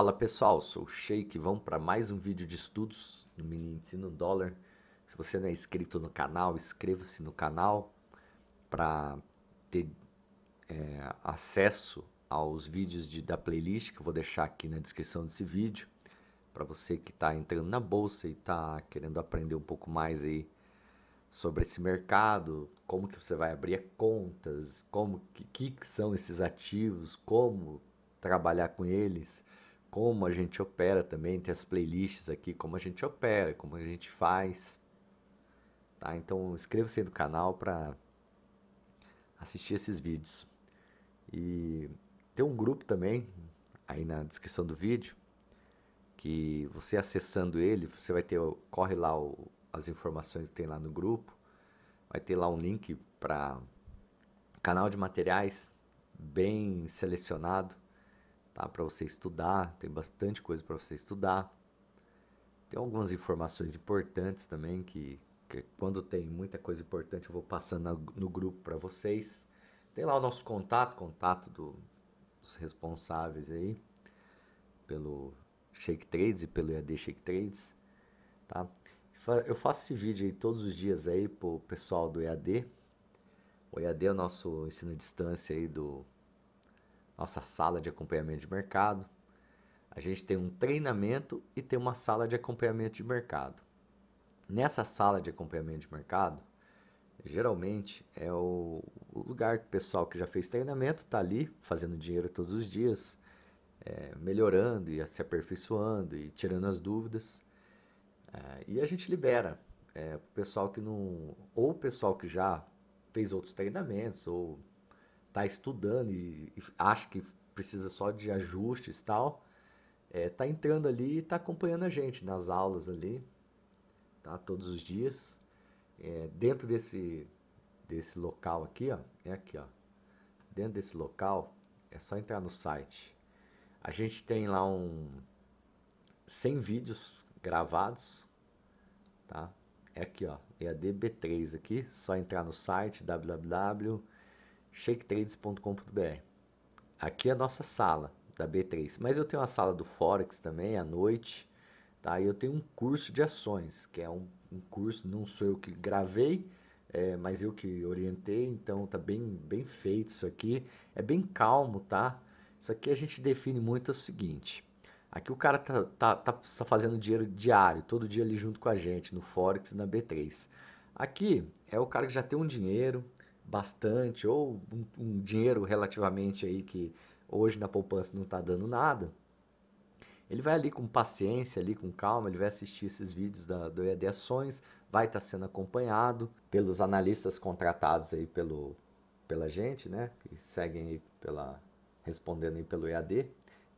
Fala pessoal, sou o Sheik, vamos para mais um vídeo de estudos no Mini Ensino Dólar. Se você não é inscrito no canal, inscreva-se no canal para ter é, acesso aos vídeos de, da playlist que eu vou deixar aqui na descrição desse vídeo. Para você que está entrando na bolsa e está querendo aprender um pouco mais aí sobre esse mercado, como que você vai abrir contas, como que, que são esses ativos, como trabalhar com eles como a gente opera também, tem as playlists aqui, como a gente opera, como a gente faz. Tá? Então inscreva-se no canal para assistir esses vídeos. E tem um grupo também aí na descrição do vídeo que você acessando ele, você vai ter corre lá o, as informações que tem lá no grupo. Vai ter lá um link para canal de materiais bem selecionado tá? Para você estudar, tem bastante coisa para você estudar. Tem algumas informações importantes também que, que quando tem muita coisa importante eu vou passando no grupo para vocês. Tem lá o nosso contato, contato do, dos responsáveis aí pelo Shake Trades e pelo EAD Shake Trades, tá? Eu faço esse vídeo aí todos os dias aí pro pessoal do EAD. O EAD é o nosso ensino à distância aí do nossa sala de acompanhamento de mercado. A gente tem um treinamento e tem uma sala de acompanhamento de mercado. Nessa sala de acompanhamento de mercado, geralmente é o, lugar que o pessoal que já fez treinamento está ali fazendo dinheiro todos os dias, é, melhorando e se aperfeiçoando e tirando as dúvidas. É, e a gente libera é, o pessoal que não. ou o pessoal que já fez outros treinamentos ou tá estudando e, e acha que precisa só de ajustes e tal, é tá entrando ali e tá acompanhando a gente nas aulas ali, tá? Todos os dias. É, dentro desse, desse local aqui, ó, é aqui, ó. Dentro desse local, é só entrar no site. A gente tem lá um 100 vídeos gravados, tá? É aqui, ó, é a DB 3 aqui, só entrar no site www shaketrades.com.br. Aqui é a nossa sala da B3, mas eu tenho a sala do Forex também à noite, tá? E eu tenho um curso de ações, que é um, um curso, não sou eu que gravei, é, mas eu que orientei, então tá bem, bem feito isso aqui. É bem calmo, tá? Isso aqui a gente define muito é o seguinte. Aqui o cara tá, tá, tá, tá fazendo dinheiro diário, todo dia ali junto com a gente, no Forex e na B3. Aqui é o cara que já tem um dinheiro, bastante ou um, um dinheiro relativamente aí que hoje na poupança não está dando nada, ele vai ali com paciência, ali com calma, ele vai assistir esses vídeos da, do EAD Ações, vai estar tá sendo acompanhado pelos analistas contratados aí pelo, pela gente, né? Que seguem aí pela, respondendo aí pelo EAD.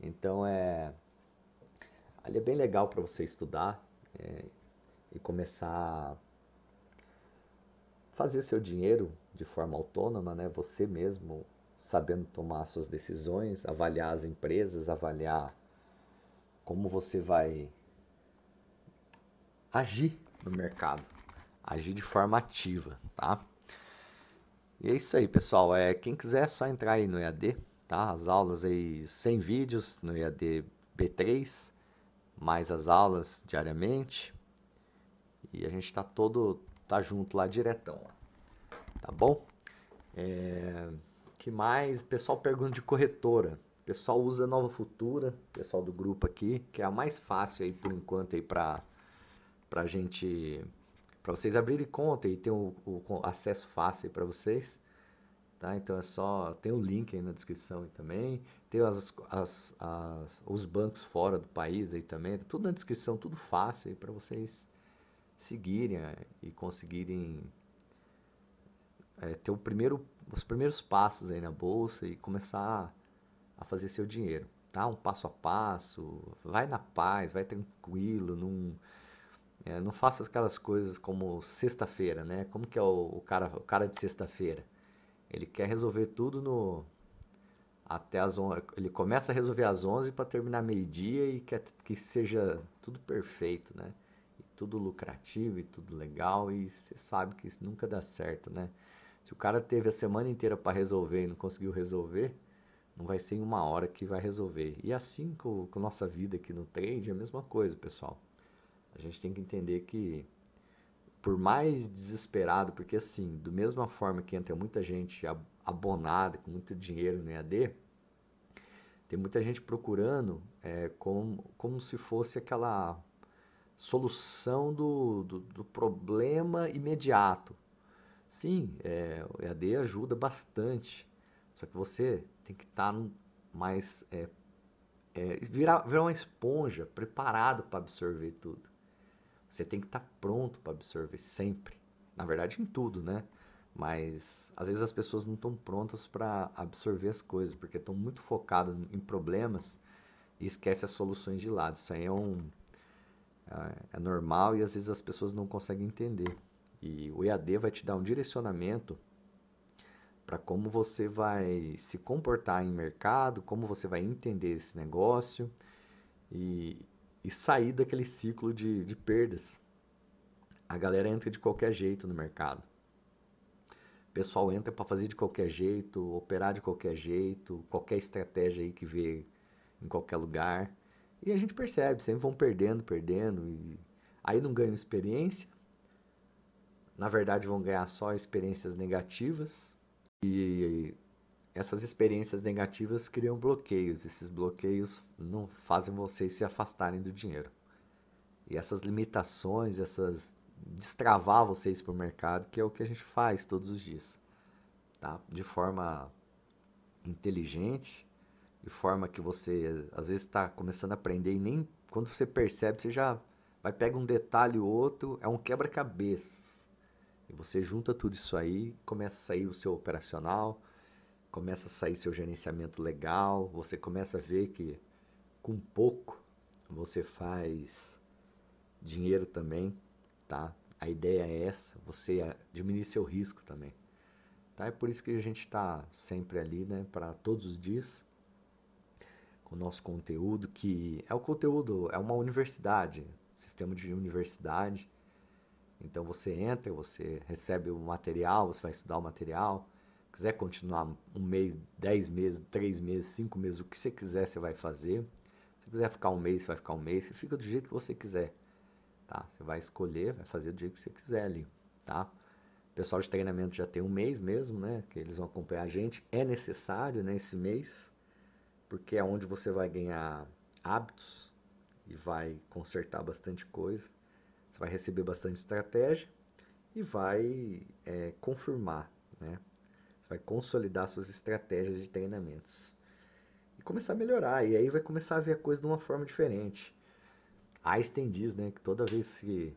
Então é, ali é bem legal para você estudar é, e começar a fazer seu dinheiro de forma autônoma, né? Você mesmo sabendo tomar suas decisões, avaliar as empresas, avaliar como você vai agir no mercado, agir de forma ativa, tá? E é isso aí, pessoal. É, quem quiser é só entrar aí no EAD, tá? As aulas aí sem vídeos no EAD B3, mais as aulas diariamente. E a gente tá todo tá junto lá diretão, ó tá bom? É, que mais? Pessoal pergunta de corretora. Pessoal usa Nova Futura, pessoal do grupo aqui, que é a mais fácil aí por enquanto aí para para gente para vocês abrirem conta e ter o, o acesso fácil para vocês. Tá? Então é só. Tem o um link aí na descrição aí também. Tem as, as, as, os bancos fora do país aí também. Tudo na descrição, tudo fácil aí para vocês seguirem é, e conseguirem é, ter primeiro, os primeiros passos aí na bolsa e começar a fazer seu dinheiro, tá? Um passo a passo, vai na paz, vai tranquilo, não, é, não faça aquelas coisas como sexta-feira, né? Como que é o, o cara, o cara de sexta-feira? Ele quer resolver tudo no até as on... ele começa a resolver às 11 para terminar meio-dia e quer que seja tudo perfeito, né? E tudo lucrativo e tudo legal e você sabe que isso nunca dá certo, né? Se o cara teve a semana inteira para resolver e não conseguiu resolver, não vai ser em uma hora que vai resolver. E assim com, com nossa vida aqui no trade é a mesma coisa, pessoal. A gente tem que entender que por mais desesperado, porque assim, do mesma forma que entra muita gente abonada, com muito dinheiro no EAD, tem muita gente procurando é, como, como se fosse aquela solução do, do, do problema imediato. Sim, é, o EAD ajuda bastante, só que você tem que estar tá mais. É, é, virar, virar uma esponja preparado para absorver tudo. Você tem que estar tá pronto para absorver sempre. Na verdade, em tudo, né? Mas às vezes as pessoas não estão prontas para absorver as coisas, porque estão muito focadas em problemas e esquecem as soluções de lado. Isso aí é um. É, é normal e às vezes as pessoas não conseguem entender. E o EAD vai te dar um direcionamento para como você vai se comportar em mercado, como você vai entender esse negócio e, e sair daquele ciclo de, de perdas. A galera entra de qualquer jeito no mercado. O pessoal entra para fazer de qualquer jeito, operar de qualquer jeito, qualquer estratégia aí que vê em qualquer lugar. E a gente percebe, sempre vão perdendo, perdendo. E aí não ganham experiência, na verdade vão ganhar só experiências negativas e essas experiências negativas criam bloqueios. Esses bloqueios não fazem vocês se afastarem do dinheiro. E essas limitações, essas destravar vocês para o mercado, que é o que a gente faz todos os dias, tá? De forma inteligente, de forma que você às vezes está começando a aprender e nem quando você percebe você já vai pega um detalhe ou outro, é um quebra-cabeças e você junta tudo isso aí, começa a sair o seu operacional, começa a sair seu gerenciamento legal, você começa a ver que com pouco você faz dinheiro também, tá? A ideia é essa, você diminui seu risco também. Tá? É por isso que a gente está sempre ali, né, para todos os dias com o nosso conteúdo que é o conteúdo, é uma universidade, sistema de universidade então você entra, você recebe o material, você vai estudar o material. Quiser continuar um mês, dez meses, três meses, cinco meses, o que você quiser, você vai fazer. Se quiser ficar um mês, você vai ficar um mês. Você fica do jeito que você quiser, tá? Você vai escolher, vai fazer do jeito que você quiser ali, tá? O pessoal de treinamento já tem um mês mesmo, né? Que eles vão acompanhar a gente. É necessário, né? Esse mês, porque é onde você vai ganhar hábitos e vai consertar bastante coisa vai receber bastante estratégia e vai é, confirmar, né? Você vai consolidar suas estratégias de treinamentos e começar a melhorar. E aí vai começar a ver a coisa de uma forma diferente. Einstein diz, né, que toda vez que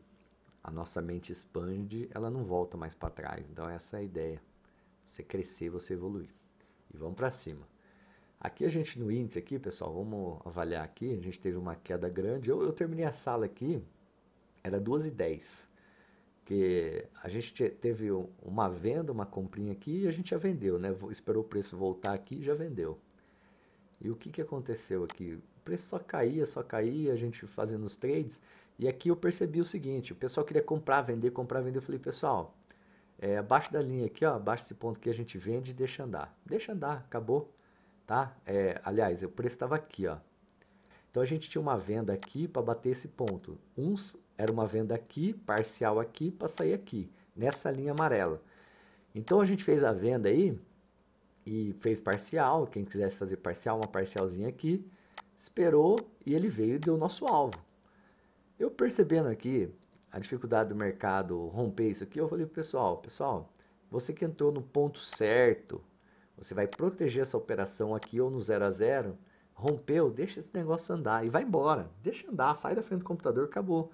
a nossa mente expande, ela não volta mais para trás. Então essa é a ideia. Você crescer, você evoluir. E vamos para cima. Aqui a gente no índice aqui, pessoal, vamos avaliar aqui. A gente teve uma queda grande. Eu, eu terminei a sala aqui era 2 e 10 que a gente teve uma venda, uma comprinha aqui e a gente já vendeu, né? Esperou o preço voltar aqui e já vendeu. E o que, que aconteceu aqui? O preço só caía, só caía, a gente fazendo os trades. E aqui eu percebi o seguinte: o pessoal queria comprar, vender, comprar, vender. Eu falei, pessoal, é, abaixo da linha aqui, ó, abaixo desse ponto que a gente vende e deixa andar. Deixa andar, acabou. Tá? É, aliás, o preço estava aqui, ó. Então a gente tinha uma venda aqui para bater esse ponto. Uns era uma venda aqui, parcial aqui, para sair aqui, nessa linha amarela. Então a gente fez a venda aí e fez parcial, quem quisesse fazer parcial, uma parcialzinha aqui, esperou e ele veio e deu nosso alvo. Eu percebendo aqui a dificuldade do mercado romper isso aqui, eu falei pro pessoal, pessoal, você que entrou no ponto certo, você vai proteger essa operação aqui ou no zero a zero, rompeu, deixa esse negócio andar e vai embora, deixa andar, sai da frente do computador, acabou.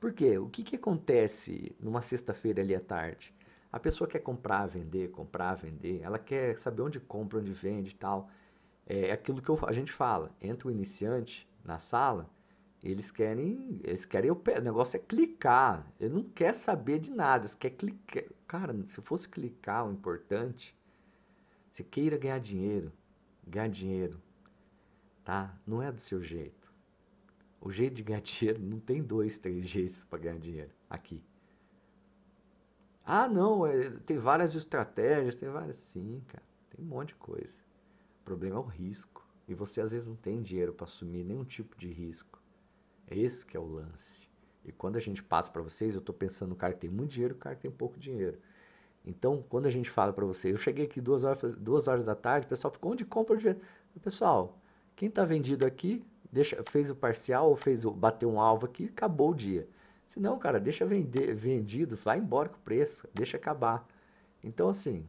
Por quê? O que, que acontece numa sexta-feira ali à tarde? A pessoa quer comprar, vender, comprar, vender. Ela quer saber onde compra, onde vende e tal. É, é aquilo que eu, a gente fala. Entra o iniciante na sala, eles querem, eles querem o negócio é clicar. Ele não quer saber de nada, quer clicar. Cara, se fosse clicar o importante, você queira ganhar dinheiro, ganhar dinheiro, tá? Não é do seu jeito. O jeito de ganhar dinheiro não tem dois, três jeitos para ganhar dinheiro aqui. Ah, não, é, tem várias estratégias, tem várias. Sim, cara, tem um monte de coisa. O problema é o risco. E você às vezes não tem dinheiro para assumir nenhum tipo de risco. É esse que é o lance. E quando a gente passa para vocês, eu estou pensando no cara que tem muito dinheiro, o cara que tem pouco dinheiro. Então, quando a gente fala para vocês, eu cheguei aqui duas horas, duas horas da tarde, o pessoal ficou onde compra o dinheiro? Pessoal, quem está vendido aqui deixa, fez o parcial ou fez o, bateu um alvo aqui, acabou o dia. Se não, cara, deixa vender, vendido, vai embora com o preço, deixa acabar. Então, assim,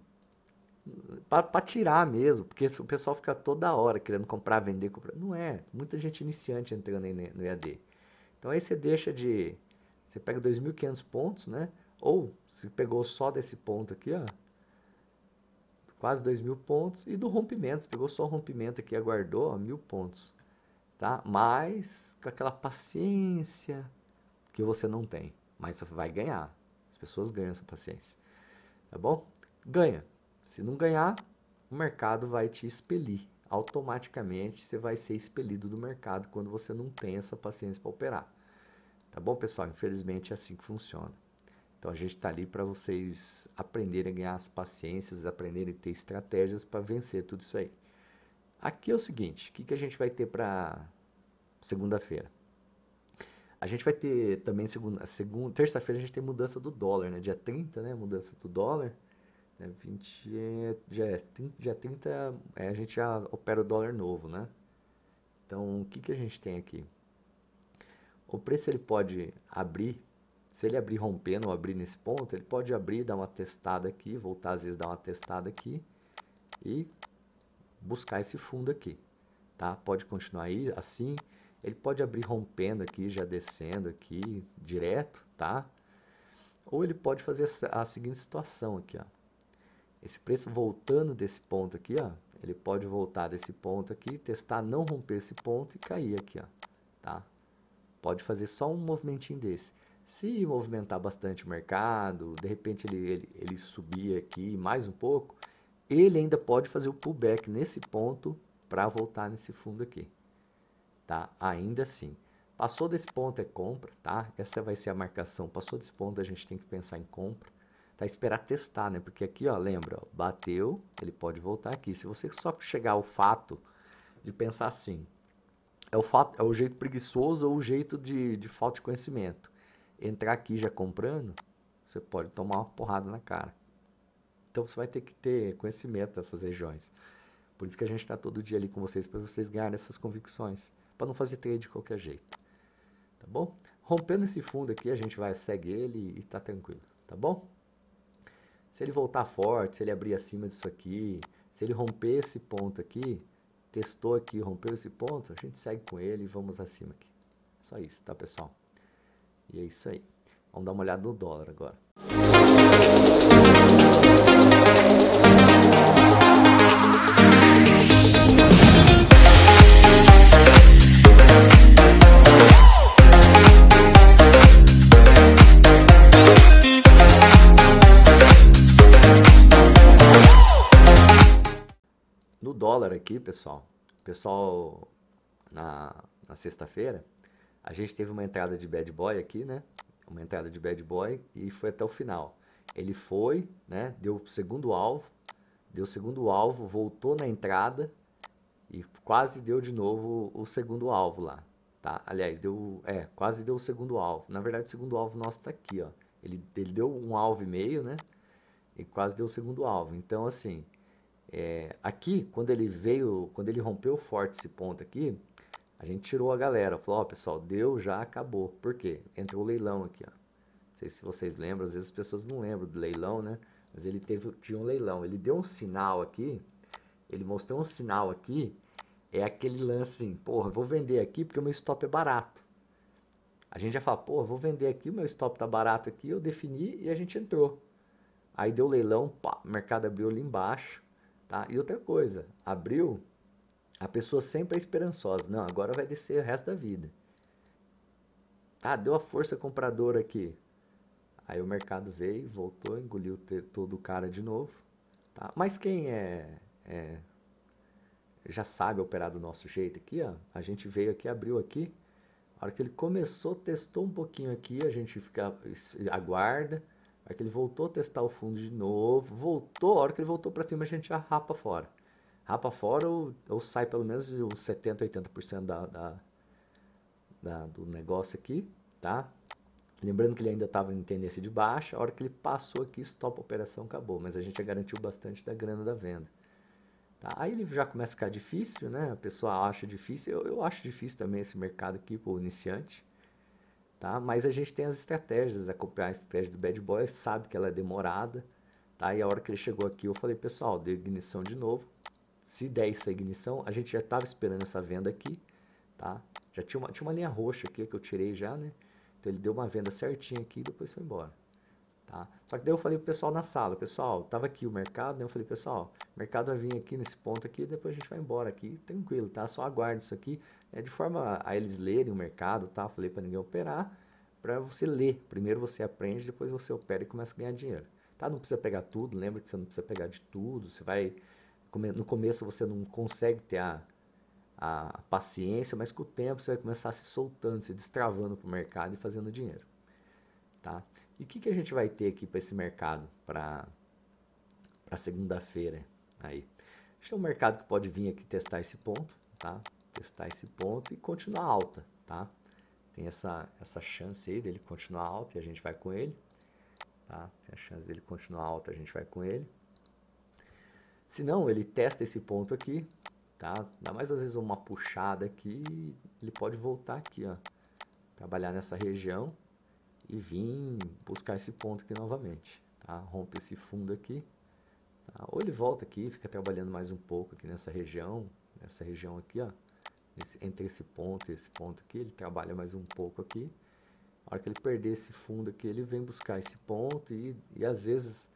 para tirar mesmo, porque o pessoal fica toda hora querendo comprar, vender, comprar. Não é, muita gente iniciante entrando no EAD. Então, aí você deixa de, você pega 2.500 pontos, né? Ou, se pegou só desse ponto aqui, ó, quase 2.000 pontos, e do rompimento, você pegou só o rompimento aqui, aguardou, ó, 1.000 pontos tá? Mas com aquela paciência que você não tem, mas você vai ganhar. As pessoas ganham essa paciência. Tá bom? Ganha. Se não ganhar, o mercado vai te expelir. Automaticamente você vai ser expelido do mercado quando você não tem essa paciência para operar. Tá bom, pessoal? Infelizmente é assim que funciona. Então a gente está ali para vocês aprenderem a ganhar as paciências, aprenderem a ter estratégias para vencer tudo isso aí. Aqui é o seguinte, o que, que a gente vai ter para segunda-feira? A gente vai ter também segunda, segunda terça-feira a gente tem mudança do dólar, né? Dia 30, né? Mudança do dólar. Né? 20, é dia, dia 30 é, a gente já opera o dólar novo, né? Então, o que, que a gente tem aqui? O preço ele pode abrir, se ele abrir rompendo ou abrir nesse ponto, ele pode abrir, dar uma testada aqui, voltar às vezes dar uma testada aqui e buscar esse fundo aqui, tá? Pode continuar aí assim, ele pode abrir rompendo aqui, já descendo aqui direto, tá? Ou ele pode fazer a seguinte situação aqui, ó. Esse preço voltando desse ponto aqui, ó, ele pode voltar desse ponto aqui, testar não romper esse ponto e cair aqui, ó, tá? Pode fazer só um movimentinho desse. Se movimentar bastante o mercado, de repente ele, ele, ele subir aqui mais um pouco, ele ainda pode fazer o pullback nesse ponto para voltar nesse fundo aqui. Tá? Ainda assim. Passou desse ponto é compra, tá? Essa vai ser a marcação. Passou desse ponto a gente tem que pensar em compra. Tá? Esperar testar, né? Porque aqui, ó, lembra, ó, bateu, ele pode voltar aqui. Se você só chegar ao fato de pensar assim, é o, fato, é o jeito preguiçoso ou o jeito de, de falta de conhecimento. Entrar aqui já comprando, você pode tomar uma porrada na cara. Então você vai ter que ter conhecimento dessas regiões. Por isso que a gente está todo dia ali com vocês, para vocês ganharem essas convicções, para não fazer trade de qualquer jeito. Tá bom? Rompendo esse fundo aqui, a gente vai, segue ele e está tranquilo, tá bom? Se ele voltar forte, se ele abrir acima disso aqui, se ele romper esse ponto aqui, testou aqui, rompeu esse ponto, a gente segue com ele e vamos acima aqui. Só isso, tá pessoal? E é isso aí. Vamos dar uma olhada no dólar agora. pessoal. Pessoal, na, na sexta-feira, a gente teve uma entrada de bad boy aqui, né? Uma entrada de bad boy e foi até o final. Ele foi, né? Deu o segundo alvo, deu o segundo alvo, voltou na entrada e quase deu de novo o segundo alvo lá, tá? Aliás, deu, é, quase deu o segundo alvo. Na verdade, o segundo alvo nosso tá aqui, ó. Ele, ele deu um alvo e meio, né? E quase deu o segundo alvo. Então, assim, é, aqui, quando ele veio, quando ele rompeu forte esse ponto aqui, a gente tirou a galera. Falou, ó, oh, pessoal, deu, já acabou. Por quê? Entrou o leilão aqui, ó. Não sei se vocês lembram, às vezes as pessoas não lembram do leilão, né? Mas ele teve, tinha um leilão. Ele deu um sinal aqui, ele mostrou um sinal aqui. É aquele lance assim, porra, vou vender aqui porque o meu stop é barato. A gente já fala, porra, vou vender aqui, o meu stop tá barato aqui, eu defini e a gente entrou. Aí deu leilão, pá, o mercado abriu ali embaixo Tá? E outra coisa, abril, a pessoa sempre é esperançosa. Não, agora vai descer o resto da vida. tá deu a força compradora aqui. Aí o mercado veio, voltou, engoliu todo o cara de novo. Tá? Mas quem é, é já sabe operar do nosso jeito aqui, ó. A gente veio aqui, abriu aqui. A hora que ele começou, testou um pouquinho aqui, a gente fica, aguarda. Aí que ele voltou a testar o fundo de novo, voltou, a hora que ele voltou para cima, a gente já rapa fora. Rapa fora ou, ou sai pelo menos uns 70, 80% da, da, da, do negócio aqui, tá? Lembrando que ele ainda estava em tendência de baixa, a hora que ele passou aqui, stop a operação, acabou. Mas a gente já garantiu bastante da grana da venda. Tá? Aí ele já começa a ficar difícil, né? A pessoa acha difícil, eu, eu acho difícil também esse mercado aqui para o iniciante tá? Mas a gente tem as estratégias, copiar a estratégia do Bad Boy, sabe que ela é demorada, tá? E a hora que ele chegou aqui, eu falei, pessoal, deu ignição de novo. Se der essa ignição, a gente já estava esperando essa venda aqui, tá? Já tinha uma, tinha uma linha roxa aqui que eu tirei já, né? Então ele deu uma venda certinha aqui e depois foi embora. Tá? Só que daí eu falei pro pessoal na sala, pessoal, tava aqui o mercado, né? Eu falei, pessoal, o mercado vai vir aqui nesse ponto aqui, depois a gente vai embora aqui, tranquilo, tá? Só aguardo isso aqui, é de forma a eles lerem o mercado, tá? falei para ninguém operar, para você ler. Primeiro você aprende, depois você opera e começa a ganhar dinheiro. Tá? Não precisa pegar tudo, lembra que você não precisa pegar de tudo, você vai no começo você não consegue ter a, a paciência, mas com o tempo você vai começar se soltando, se destravando o mercado e fazendo dinheiro, tá? E o que, que a gente vai ter aqui para esse mercado, para segunda-feira? Aí. A gente tem um mercado que pode vir aqui testar esse ponto, tá? Testar esse ponto e continuar alta, tá? Tem essa, essa chance aí dele continuar alta e a gente vai com ele, tá? Tem a chance dele continuar alta, a gente vai com ele. Se não, ele testa esse ponto aqui, tá? Dá mais às vezes uma puxada aqui, ele pode voltar aqui, ó. Trabalhar nessa região, e vim buscar esse ponto aqui novamente, tá? Rompe esse fundo aqui, tá? Ou ele volta aqui, fica trabalhando mais um pouco aqui nessa região, nessa região aqui, ó. Esse, entre esse ponto e esse ponto aqui, ele trabalha mais um pouco aqui. A hora que ele perder esse fundo aqui, ele vem buscar esse ponto e, e às vezes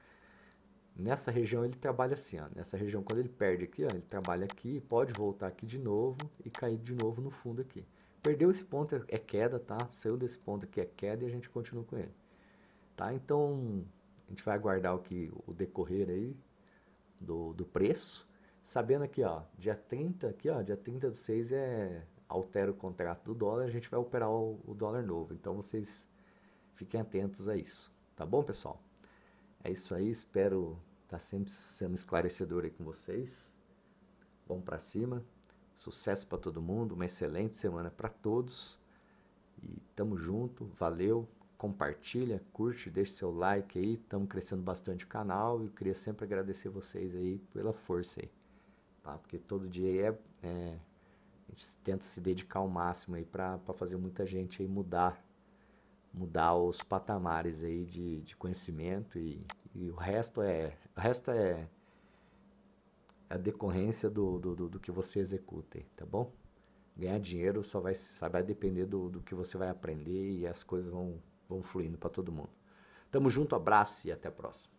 nessa região ele trabalha assim, ó. Nessa região quando ele perde aqui, ó, ele trabalha aqui, pode voltar aqui de novo e cair de novo no fundo aqui. Perdeu esse ponto é, é queda, tá? Saiu desse ponto aqui é queda e a gente continua com ele. Tá? Então, a gente vai aguardar o que o decorrer aí do, do preço. Sabendo aqui, ó, dia 30 aqui, ó, dia 30 do 6 é altera o contrato do dólar, a gente vai operar o, o dólar novo. Então vocês fiquem atentos a isso, tá bom, pessoal? É isso aí, espero estar tá sempre sendo esclarecedor aí com vocês. Vamos para cima. Sucesso para todo mundo, uma excelente semana para todos. E tamo junto, valeu, compartilha, curte, deixe seu like aí, estamos crescendo bastante o canal e eu queria sempre agradecer vocês aí pela força aí, tá? Porque todo dia é, é a gente tenta se dedicar ao máximo aí para fazer muita gente aí mudar mudar os patamares aí de, de conhecimento e, e o resto é o resto é a decorrência do, do, do, do que você executa, tá bom? Ganhar dinheiro só vai, só vai depender do, do que você vai aprender e as coisas vão, vão fluindo para todo mundo. Tamo junto, abraço e até a próxima.